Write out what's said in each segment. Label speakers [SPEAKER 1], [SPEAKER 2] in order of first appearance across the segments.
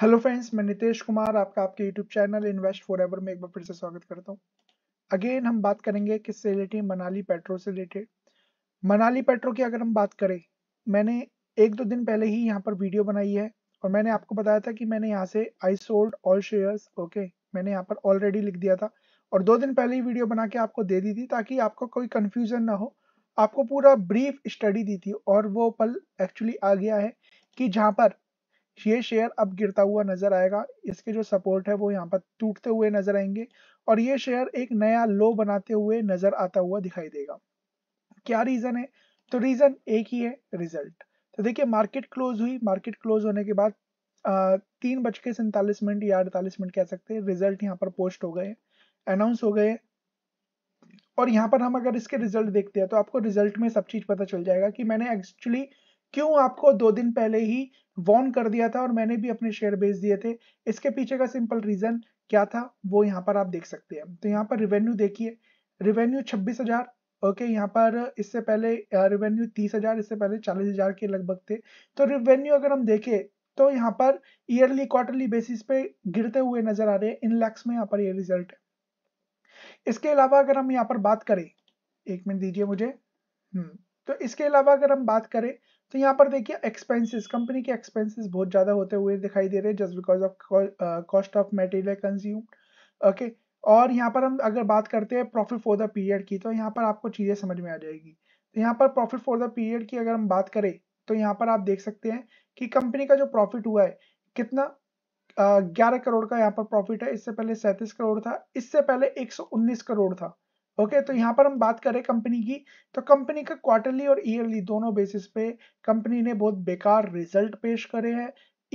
[SPEAKER 1] Hello friends मैं नितेश कुमार आपका आपके YouTube channel invest forever में एक बार फिर से स्वागत करता हूं अगेन हम बात करेंगे किससे रिलेटेड मनाली पेट्रो से रिलेटेड मनाली पेट्रो की अगर हम बात करें मैंने एक दो दिन पहले ही यहाँ पर वीडियो बनाई है और मैंने आपको बताया था कि मैंने यहाँ से I sold all shares okay मैंने यहाँ पर ऑलरेडी लिख दिया था और दो दिन पहले ही वीडियो बना के आपको दे दी थी ताकि आपको कोई कन्फ्यूजन ना हो आपको पूरा ब्रीफ स्टडी दी थी और वो पल एक्चुअली आ गया है कि जहाँ पर ये शेयर अब गिरता हुआ नजर आएगा इसके जो सपोर्ट है वो यहाँ पर टूटते हुए नजर आएंगे और ये शेयर एक नया लो बनाते हुए नजर आता हुआ दिखाई देगा क्या रीजन है तो रीजन एक ही है रिजल्ट तो देखिए मार्केट क्लोज हुई मार्केट क्लोज होने के बाद तीन बज के सैंतालीस मिनट या अड़तालीस मिनट कह सकते हैं रिजल्ट यहाँ पर पोस्ट हो गए अनाउंस हो गए और यहाँ पर हम अगर इसके रिजल्ट देखते हैं तो आपको रिजल्ट में सब चीज पता चल जाएगा कि मैंने एक्चुअली क्यों आपको दो दिन पहले ही वॉर्न कर दिया था और मैंने भी अपने शेयर बेच दिए थे इसके पीछे का सिंपल रीजन क्या था वो यहाँ पर आप देख सकते हैं तो यहाँ पर रिवेन्यू देखिए रिवेन्यू छब्बीस ओके okay, यहाँ पर इससे पहले रिवेन्यू तीस हजार इससे पहले चालीस हजार के लगभग थे तो रिवेन्यू अगर हम देखें तो यहाँ पर ईयरली क्वार्टरली बेसिस पे गिरते हुए नजर आ रहे हैं इन लैक्स में यहाँ पर ये रिजल्ट है इसके अलावा अगर हम यहाँ पर बात करें एक मिनट दीजिए मुझे हम्म तो इसके अलावा अगर हम बात करें तो यहाँ पर देखिए एक्सपेंसेस कंपनी के एक्सपेंसेस बहुत ज़्यादा होते हुए दिखाई दे रहे हैं just because of cost of material consume okay और यहाँ पर हम अगर बात करते हैं प्रॉफिट फॉर द पीरियड की तो यहाँ पर आपको चीज़ें समझ में आ जाएगी तो यहाँ पर प्रॉफिट फॉर द पीरियड की अगर हम बात करें तो यहाँ पर आप देख सकते हैं कि कंपनी का जो प्रॉफिट हुआ है कितना uh, ग्यारह करोड़ का यहाँ पर प्रॉफिट है इससे पहले सैंतीस करोड़ था इससे पहले एक करोड़ था ओके okay, तो यहाँ पर हम बात करें कंपनी की तो कंपनी का क्वार्टरली और ईयरली दोनों बेसिस पे कंपनी ने बहुत बेकार रिजल्ट पेश करे हैं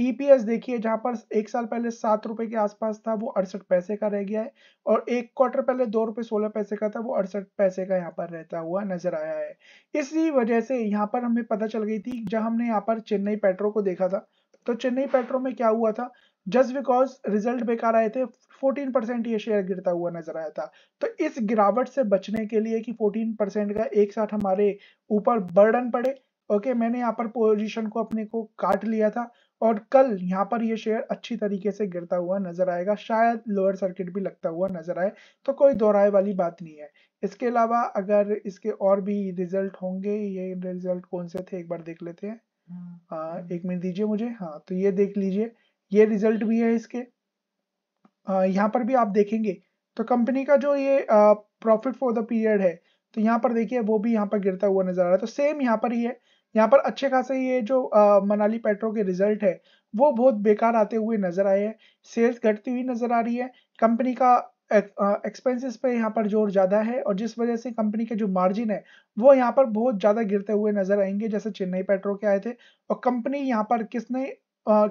[SPEAKER 1] ईपीएस e देखिए जहाँ पर एक साल पहले सात रुपए के आसपास था वो अड़सठ पैसे का रह गया है और एक क्वार्टर पहले दो रुपए सोलह पैसे का था वो अड़सठ पैसे का यहाँ पर रहता हुआ नजर आया है इसी वजह से यहाँ पर हमें पता चल गई थी जब हमने यहाँ पर चेन्नई पेट्रो को देखा था तो चेन्नई पेट्रो में क्या हुआ था जस्ट बिकॉज रिजल्ट बेकार आए थे 14 परसेंट ये शेयर गिरता हुआ नजर आया था तो इस गिरावट से बचने के लिए कि 14 परसेंट का एक साथ हमारे ऊपर बर्डन पड़े ओके okay, मैंने यहाँ पर पोजीशन को अपने को काट लिया था और कल यहाँ पर ये शेयर अच्छी तरीके से गिरता हुआ नजर आएगा शायद लोअर सर्किट भी लगता हुआ नजर आए तो कोई दोहराए वाली बात नहीं है इसके अलावा अगर इसके और भी रिजल्ट होंगे ये रिजल्ट कौन से थे एक बार देख लेते हैं आ, हम्म, हाँ, हम्म। एक मिनट दीजिए मुझे हाँ तो ये देख लीजिए ये रिजल्ट भी है इसके यहाँ पर भी आप देखेंगे तो कंपनी का जो ये प्रॉफिट फॉर द पीरियड है तो यहाँ पर देखिए वो भी यहाँ पर गिरता हुआ नजर आ रहा है तो सेम यहाँ पर ही है यहाँ पर अच्छे खासे ये जो आ, मनाली पेट्रो के रिजल्ट है वो बहुत बेकार आते हुए नजर आए हैं सेल्स घटती हुई नजर आ रही है कंपनी का एक्सपेंसेस पे यहाँ पर जोर ज़्यादा है और जिस वजह से कंपनी के जो मार्जिन है वो यहाँ पर बहुत ज़्यादा गिरते हुए नजर आएंगे जैसे चेन्नई पेट्रो के आए थे और कंपनी यहाँ पर किसने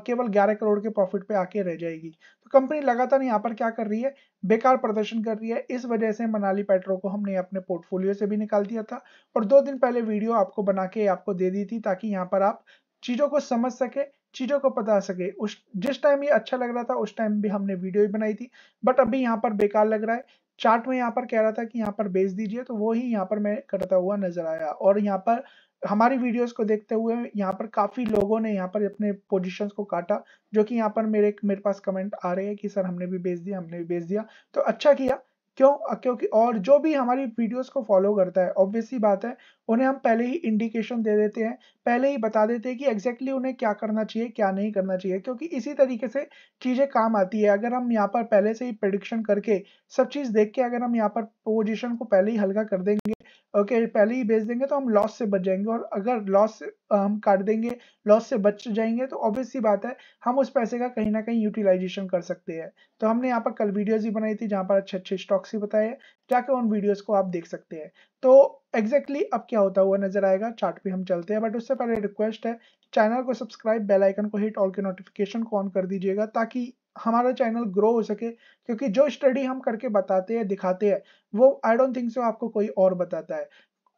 [SPEAKER 1] केवल 11 करोड़ के प्रॉफिट पे आके रह जाएगी तो कंपनी लगातार यहाँ पर क्या कर रही है बेकार प्रदर्शन कर रही है इस वजह से मनाली पेट्रो को हमने अपने पोर्टफोलियो से भी निकाल दिया था और दो दिन पहले वीडियो आपको बना के आपको दे दी थी ताकि यहाँ पर आप चीज़ों को समझ सके चीज़ों को बता सके उस जिस टाइम ये अच्छा लग रहा था उस टाइम भी हमने वीडियो भी बनाई थी बट अभी यहाँ पर बेकार लग रहा है चार्ट में यहाँ पर कह रहा था कि यहाँ पर बेच दीजिए तो वो ही यहाँ पर मैं करता हुआ नजर आया और यहाँ पर हमारी वीडियोस को देखते हुए यहाँ पर काफ़ी लोगों ने यहाँ पर अपने पोजीशंस को काटा जो कि यहाँ पर मेरे मेरे पास कमेंट आ रहे हैं कि सर हमने भी बेच दिया हमने भी बेच दिया तो अच्छा किया क्यों क्योंकि और जो भी हमारी वीडियोस को फॉलो करता है ऑब्वियसली बात है उन्हें हम पहले ही इंडिकेशन दे देते हैं पहले ही बता देते हैं कि एग्जैक्टली exactly उन्हें क्या करना चाहिए क्या नहीं करना चाहिए क्योंकि इसी तरीके से चीज़ें काम आती है अगर हम यहाँ पर पहले से ही प्रडिक्शन करके सब चीज़ देख के अगर हम यहाँ पर पोजिशन को पहले ही हल्का कर देंगे ओके okay, पहले ही बेच देंगे तो हम लॉस से बच जाएंगे और अगर लॉस हम काट देंगे लॉस से बच जाएंगे तो ऑब्वियस ही बात है हम उस पैसे का कहीं ना कहीं यूटिलाइजेशन कर सकते हैं तो हमने यहाँ पर कल वीडियोस भी बनाई थी जहाँ पर अच्छे अच्छे स्टॉक्स ही बताए जाके उन वीडियोस को आप देख सकते हैं तो एग्जैक्टली exactly अब क्या होता हुआ नजर आएगा चार्ट पे हम चलते हैं बट उससे पहले रिक्वेस्ट है चैनल को सब्सक्राइब बेलाइकन को हिट ऑल के नोटिफिकेशन को ऑन कर दीजिएगा ताकि हमारा चैनल ग्रो हो सके क्योंकि जो स्टडी हम करके बताते हैं दिखाते हैं वो आई डोंट थिंक सो आपको कोई और बताता है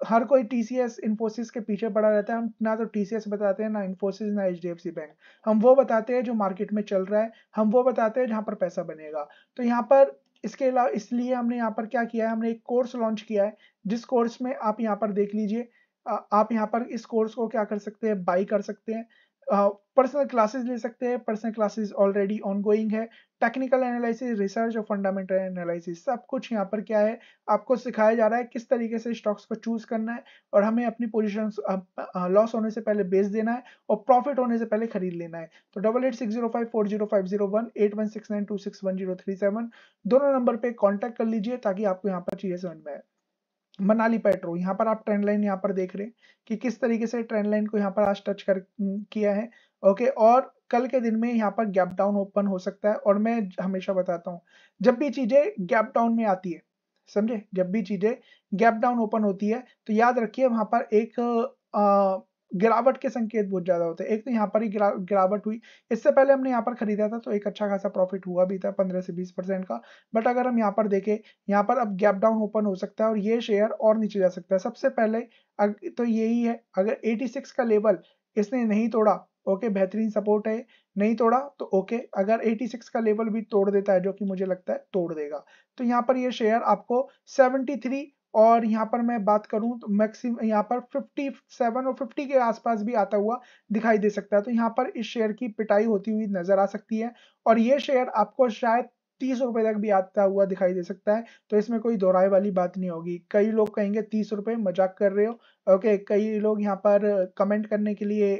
[SPEAKER 1] हर कोई टी सी एस इन्फोसिस के पीछे पड़ा रहता है हम ना तो टी सी एस बताते हैं ना इन्फोसिस ना H D F C bank हम वो बताते हैं जो मार्केट में चल रहा है हम वो बताते हैं जहाँ पर पैसा बनेगा तो यहाँ पर इसके अलावा इसलिए हमने यहाँ पर क्या किया है हमने एक कोर्स लॉन्च किया है जिस कोर्स में आप यहाँ पर देख लीजिए आप यहाँ पर इस कोर्स को क्या कर सकते हैं बाई कर सकते हैं पर्सनल क्लासेस ले सकते हैं पर्सनल क्लासेस ऑलरेडी ऑनगोइंग है टेक्निकल एनालिसिस रिसर्च और फंडामेंटल एनालिसिस सब कुछ यहाँ पर क्या है आपको सिखाया जा रहा है किस तरीके से स्टॉक्स को चूज करना है और हमें अपनी पोजिशन लॉस होने से पहले बेच देना है और प्रॉफिट होने से पहले खरीद लेना है तो double eight six zero five four zero five zero one eight one six nine two six one zero three seven दोनों नंबर पर कॉन्टैक्ट कर लीजिए ताकि आपको यहाँ पर चीज़ें समझ में आए मनाली पेट्रो यहाँ पर आप ट्रेंड लाइन यहाँ पर देख रहे हैं कि किस तरीके से ट्रेंड लाइन को यहाँ पर आज टच कर किया है ओके और कल के दिन में यहाँ पर गैप डाउन ओपन हो सकता है और मैं हमेशा बताता हूँ जब भी चीजें गैप डाउन में आती है समझे जब भी चीजें गैप डाउन ओपन होती है तो याद रखिए वहां पर एक गिरावट के संकेत बहुत ज्यादा होते हैं एक तो यहाँ पर ही गिरा, गिरावट हुई इससे पहले हमने यहाँ पर खरीदा था तो एक अच्छा खासा प्रॉफिट हुआ भी था पंद्रह से बीस परसेंट का बट अगर हम यहाँ पर देखें यहाँ पर अब गैप डाउन ओपन हो सकता है और ये शेयर और नीचे जा सकता है सबसे पहले अग, तो यही है अगर 86 का लेवल इसने नहीं तोड़ा ओके बेहतरीन सपोर्ट है नहीं तोड़ा तो ओके अगर 86 का लेवल भी तोड़ देता है जो कि मुझे लगता है तोड़ देगा तो यहाँ पर ये शेयर आपको 73 और यहाँ पर मैं बात करूँ तो मैक्सिम यहाँ पर 57 और 50 के आसपास भी आता हुआ दिखाई दे सकता है तो यहाँ पर इस शेयर की पिटाई होती हुई नजर आ सकती है और ये शेयर आपको शायद तीस रुपए तक भी आता हुआ दिखाई दे सकता है तो इसमें कोई दोहराए वाली बात नहीं होगी कई लोग कहेंगे तीस रुपए मजाक कर रहे हो ओके कई लोग यहाँ पर कमेंट करने के लिए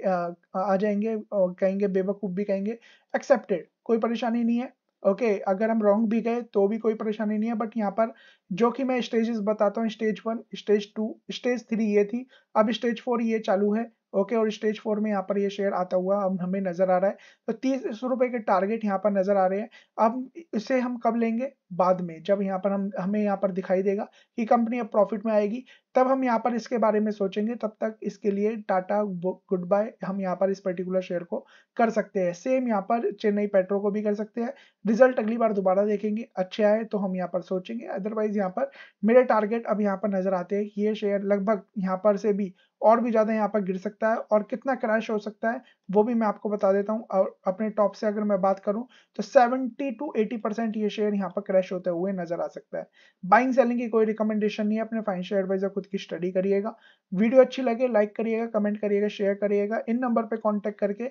[SPEAKER 1] आ जाएंगे और कहेंगे बेवकूफ भी कहेंगे एक्सेप्टेड कोई परेशानी नहीं है ओके okay, अगर हम रॉन्ग भी गए तो भी कोई परेशानी नहीं है बट यहाँ पर जो कि मैं स्टेजेस बताता हूँ stage one stage two stage three ये थी अब स्टेज फोर ये चालू है ओके और स्टेज फोर में यहाँ पर ये शेयर आता हुआ अब हमें नजर आ रहा है तो तीस रुपए के टारगेट यहाँ पर नजर आ रहे हैं अब इसे हम कब लेंगे बाद में जब यहाँ पर हम हमें यहाँ पर दिखाई देगा कि कंपनी अब प्रॉफिट में आएगी तब हम यहाँ पर इसके बारे में सोचेंगे तब तक इसके लिए टाटा गुड बाय हम यहाँ पर इस पर्टिकुलर शेयर को कर सकते हैं सेम यहाँ पर चेन्नई पेट्रो को भी कर सकते हैं रिजल्ट अगली बार दोबारा देखेंगे अच्छे आए तो हम यहाँ पर सोचेंगे अदरवाइज यहाँ पर मेरे टारगेट अब यहाँ पर नजर आते हैं ये शेयर लगभग यहाँ पर से भी और भी ज़्यादा यहाँ पर गिर सकता है और कितना क्रैश हो सकता है वो भी मैं आपको बता देता हूँ और अपने टॉप से अगर मैं बात करूँ तो 70 टू 80 परसेंट ये शेयर यहाँ पर क्रैश होते हुए नजर आ सकता है बाइंग सेलिंग की कोई रिकमेंडेशन नहीं है अपने फाइनेंशियल एडवाइजर खुद की स्टडी करिएगा वीडियो अच्छी लगे लाइक करिएगा कमेंट करिएगा शेयर करिएगा इन नंबर पर कॉन्टेक्ट करके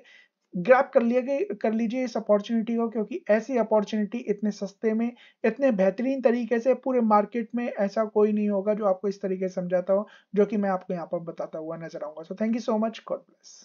[SPEAKER 1] ग्रैप कर लिए कर लीजिए इस अपॉर्चुनिटी को क्योंकि ऐसी अपॉर्चुनिटी इतने सस्ते में इतने बेहतरीन तरीके से पूरे मार्केट में ऐसा कोई नहीं होगा जो आपको इस तरीके से समझाता हो जो कि मैं आपको यहाँ पर बताता हुआ नजर आऊंगा so thank you so much God bless